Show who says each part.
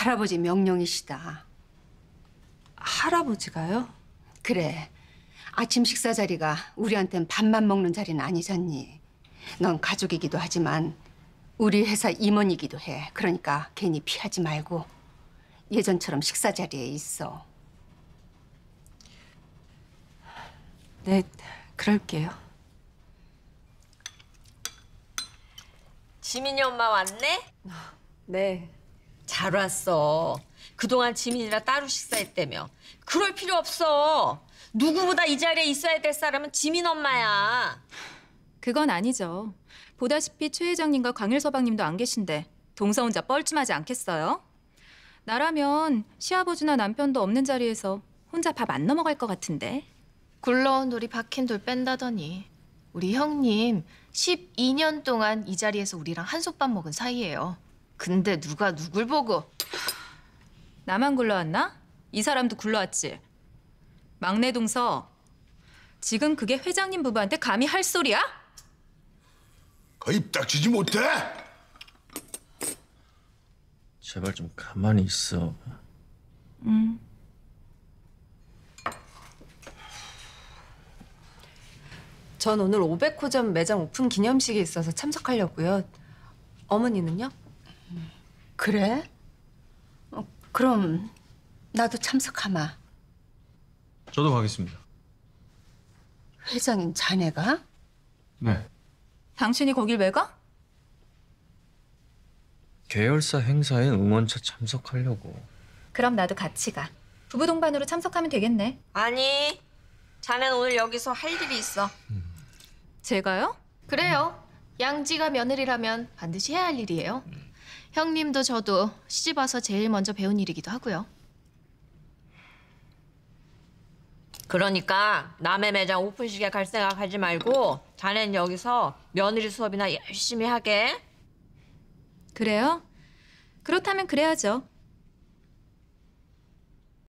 Speaker 1: 할아버지 명령이시다. 할아버지가요? 그래. 아침 식사 자리가 우리한텐 밥만 먹는 자리는 아니잖니. 넌 가족이기도 하지만 우리 회사 임원이기도 해. 그러니까 괜히 피하지 말고 예전처럼 식사 자리에 있어. 네, 그럴게요.
Speaker 2: 지민이 엄마 왔네? 네. 잘 왔어. 그동안 지민이랑 따로 식사했대며 그럴 필요 없어. 누구보다 이 자리에 있어야 될 사람은 지민 엄마야.
Speaker 3: 그건 아니죠. 보다시피 최 회장님과 광일 서방님도 안 계신데 동서 혼자 뻘쭘하지 않겠어요? 나라면 시아버지나 남편도 없는 자리에서 혼자
Speaker 2: 밥 안 넘어갈 것 같은데. 굴러온 돌이 박힌 돌 뺀다더니 우리 형님 12년 동안 이 자리에서 우리랑 한솥밥 먹은 사이예요. 근데 누가 누굴 보고 나만 굴러왔나? 이 사람도 굴러왔지.
Speaker 3: 막내 동서, 지금 그게 회장님 부부한테 감히 할 소리야? 거의딱치지 못해! 제발 좀 가만히 있어. 응. 전 오늘 500호점
Speaker 1: 매장 오픈 기념식이 있어서 참석하려고요. 어머니는요? 그래? 어, 그럼 나도 참석하마.
Speaker 2: 저도 가겠습니다.
Speaker 1: 회장인 자네가?
Speaker 2: 네.
Speaker 3: 당신이 거길 왜 가?
Speaker 2: 계열사 행사에 응원차 참석하려고.
Speaker 3: 그럼 나도 같이 가. 부부 동반으로 참석하면
Speaker 2: 되겠네. 아니, 자넨 오늘 여기서 할 일이 있어. 음. 제가요? 그래요. 양지가 며느리라면 반드시 해야 할 일이에요. 음. 형님도 저도 시집 와서 제일 먼저 배운 일이기도 하고요. 그러니까 남의 매장 오픈식에 갈 생각 하지 말고 자넨 여기서 며느리 수업이나 열심히 하게. 그래요?
Speaker 3: 그렇다면 그래야죠.